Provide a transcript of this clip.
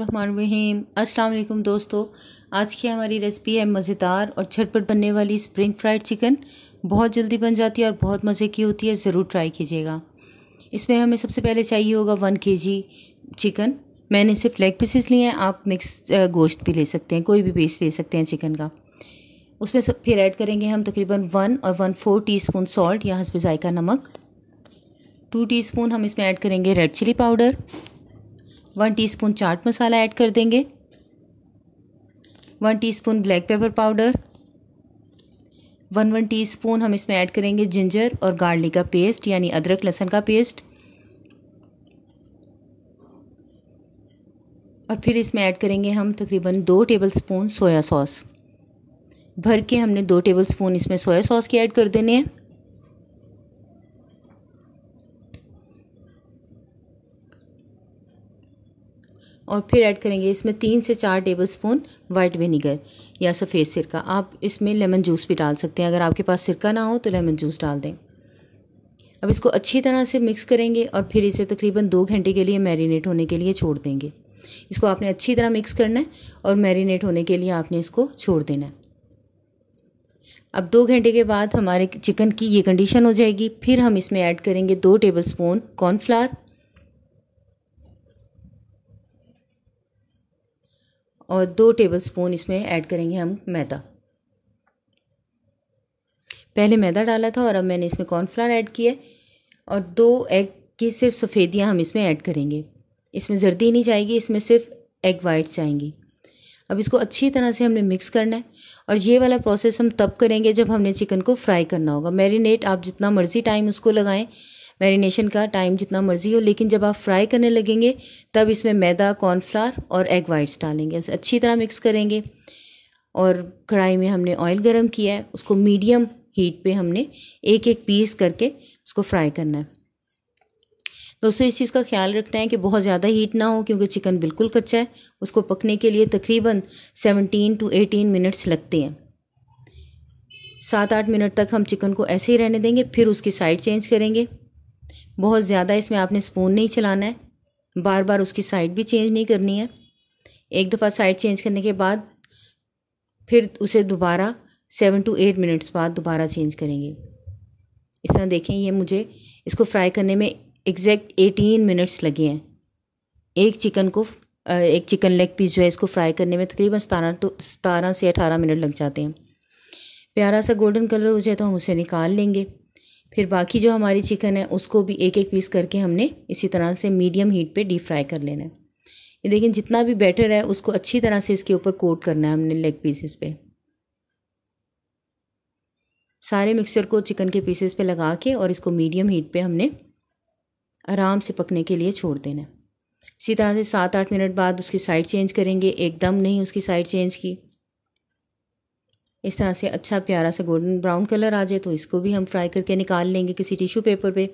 रहीम अस्सलाम वालेकुम दोस्तों आज की हमारी रेसिपी है मज़ेदार और झटपट बनने वाली स्प्रिंग फ्राइड चिकन बहुत जल्दी बन जाती है और बहुत मज़े की होती है ज़रूर ट्राई कीजिएगा इसमें हमें सबसे पहले चाहिए होगा वन के चिकन मैंने सिर्फ लेग पीसेस लिए हैं आप मिक्स गोश्त भी ले सकते हैं कोई भी पीस ले सकते हैं चिकन का उसमें सब फिर ऐड करेंगे हम तकरीबन वन और one four teaspoon salt या हंसबाई का नमक टू टी स्पून हम इसमें ऐड करेंगे red chilli powder one teaspoon chaat masala add कर देंगे one teaspoon black pepper powder one one teaspoon हम इसमें ऐड करेंगे जिंजर और गार्लिक का पेस्ट यानी अदरक लहसन का पेस्ट और फिर इसमें ऐड करेंगे हम तकरीबन दो टेबल स्पून सोया सॉस भर के हमने दो टेबल स्पून इसमें सोया सॉस के ऐड कर देने हैं और फिर ऐड करेंगे इसमें तीन से चार टेबल स्पून वाइट विनीगर या सफ़ेद सिरका आप इसमें लेमन जूस भी डाल सकते हैं अगर आपके पास सिरका ना हो तो लेमन जूस डाल दें अब इसको अच्छी तरह से मिक्स करेंगे और फिर इसे तकरीबन दो घंटे के लिए मैरिनेट होने के लिए छोड़ देंगे इसको आपने अच्छी तरह मिक्स करना है और मैरिनेट होने के लिए आपने इसको छोड़ देना है अब दो घंटे के बाद हमारे चिकन की ये कंडीशन हो जाएगी फिर हम इसमें ऐड करेंगे दो टेबल स्पून कॉर्नफ्लावर और दो टेबलस्पून इसमें ऐड करेंगे हम मैदा पहले मैदा डाला था और अब मैंने इसमें कॉर्नफ्लावर ऐड किया और दो एग की सिर्फ सफ़ेदियाँ हम इसमें ऐड करेंगे इसमें जर्दी नहीं जाएगी इसमें सिर्फ एग वाइट्स जाएंगी अब इसको अच्छी तरह से हमने मिक्स करना है और ये वाला प्रोसेस हम तब करेंगे जब हमने चिकन को फ्राई करना होगा मैरिनेट आप जितना मर्ज़ी टाइम उसको लगाएं मैरिनेशन का टाइम जितना मर्ज़ी हो लेकिन जब आप फ्राई करने लगेंगे तब इसमें मैदा कॉर्नफ्लावर और एग वाइट्स डालेंगे उसे अच्छी तरह मिक्स करेंगे और कढ़ाई में हमने ऑयल गर्म किया है उसको मीडियम हीट पे हमने एक एक पीस करके उसको फ्राई करना है दोस्तों इस चीज़ का ख्याल रखना है कि बहुत ज़्यादा हीट ना हो क्योंकि चिकन बिल्कुल कच्चा है उसको पकने के लिए तकरीबन 17 टू 18 मिनट्स लगते हैं सात आठ मिनट तक हम चिकन को ऐसे ही रहने देंगे फिर उसकी साइड चेंज करेंगे बहुत ज़्यादा इसमें आपने स्पून नहीं चलाना है बार बार उसकी साइड भी चेंज नहीं करनी है एक दफ़ा साइड चेंज करने के बाद फिर उसे दोबारा सेवन टू एट मिनट्स बाद दोबारा चेंज करेंगे इस तरह देखें ये मुझे इसको फ्राई करने में एग्जैक्ट एटीन मिनट्स लगे हैं एक चिकन को एक चिकन लेग पीस जो है इसको फ्राई करने में तकरीबन सतारह टू तो, सतारह से अठारह मिनट लग जाते हैं प्यारा सा गोल्डन कलर हो जाए तो हम उसे निकाल लेंगे फिर बाकी जो हमारी चिकन है उसको भी एक एक पीस करके हमने इसी तरह से मीडियम हीट पे डीप फ्राई कर लेना है ये देखिए जितना भी बैटर है उसको अच्छी तरह से इसके ऊपर कोट करना है हमने लेग पीसेस पे सारे मिक्सचर को चिकन के पीसेस पे लगा के और इसको मीडियम हीट पे हमने आराम से पकने के लिए छोड़ देना है इसी तरह से सात आठ मिनट बाद उसकी साइड चेंज करेंगे एकदम नहीं उसकी साइड चेंज की इस तरह से अच्छा प्यारा सा गोल्डन ब्राउन कलर आ जाए तो इसको भी हम फ्राई करके निकाल लेंगे किसी टिश्यू पेपर पे